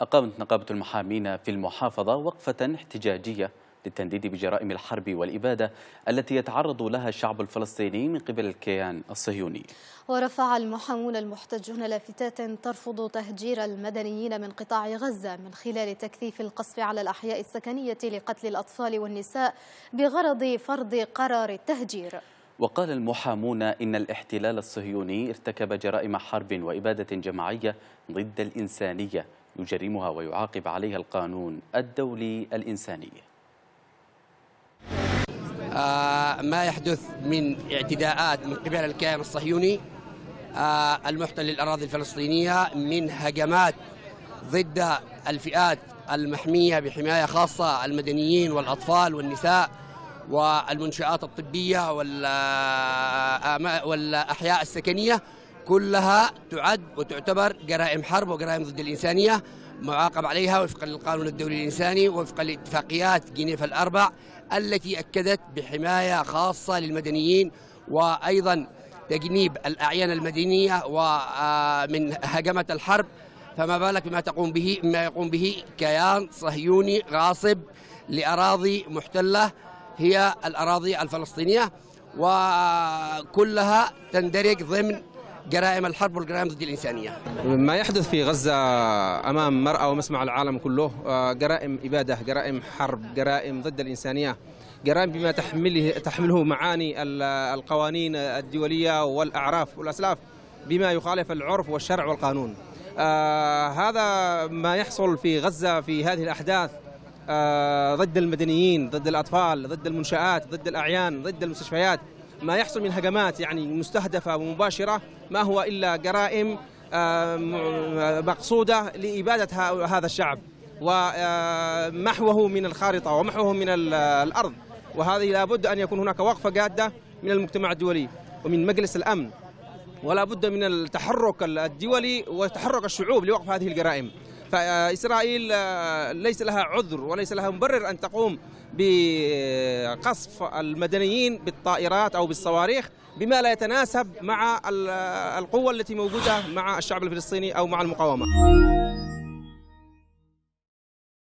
أقامت نقابة المحامين في المحافظة وقفة احتجاجية للتنديد بجرائم الحرب والإبادة التي يتعرض لها الشعب الفلسطيني من قبل الكيان الصهيوني ورفع المحامون المحتجون لافتات ترفض تهجير المدنيين من قطاع غزة من خلال تكثيف القصف على الأحياء السكنية لقتل الأطفال والنساء بغرض فرض قرار التهجير وقال المحامون إن الاحتلال الصهيوني ارتكب جرائم حرب وإبادة جماعية ضد الإنسانية يجرمها ويعاقب عليها القانون الدولي الإنساني آه ما يحدث من اعتداءات من قبل الكيان الصهيوني آه المحتل للأراضي الفلسطينية من هجمات ضد الفئات المحمية بحماية خاصة المدنيين والأطفال والنساء والمنشآت الطبية آه، آه، والأحياء السكنية كلها تعد وتعتبر جرائم حرب وجرائم ضد الإنسانية معاقب عليها وفقا للقانون الدولي الإنساني وفقا لاتفاقيات جنيف الأربع التي أكدت بحماية خاصة للمدنيين وأيضا تجنيب الأعيان المدنية ومن آه، هجمة الحرب فما بالك بما تقوم به ما يقوم به كيان صهيوني غاصب لأراضي محتلة هي الأراضي الفلسطينية وكلها تندرج ضمن جرائم الحرب والجرائم ضد الإنسانية ما يحدث في غزة أمام مرأة ومسمع العالم كله آه، جرائم إبادة جرائم حرب جرائم ضد الإنسانية جرائم بما تحمله, تحمله معاني القوانين الدولية والأعراف والأسلاف بما يخالف العرف والشرع والقانون آه، هذا ما يحصل في غزة في هذه الأحداث آه، ضد المدنيين ضد الأطفال ضد المنشآت ضد الأعيان ضد المستشفيات ما يحصل من هجمات يعني مستهدفة ومباشرة ما هو إلا جرائم مقصودة لإبادة هذا الشعب ومحوه من الخارطة ومحوه من الأرض وهذه لابد أن يكون هناك وقفة جادة من المجتمع الدولي ومن مجلس الأمن ولا بد من التحرك الدولي وتحرك الشعوب لوقف هذه الجرائم فإسرائيل آه، ليس لها عذر وليس لها مبرر أن تقوم بقصف المدنيين بالطائرات أو بالصواريخ بما لا يتناسب مع آه، القوة التي موجودة مع الشعب الفلسطيني أو مع المقاومة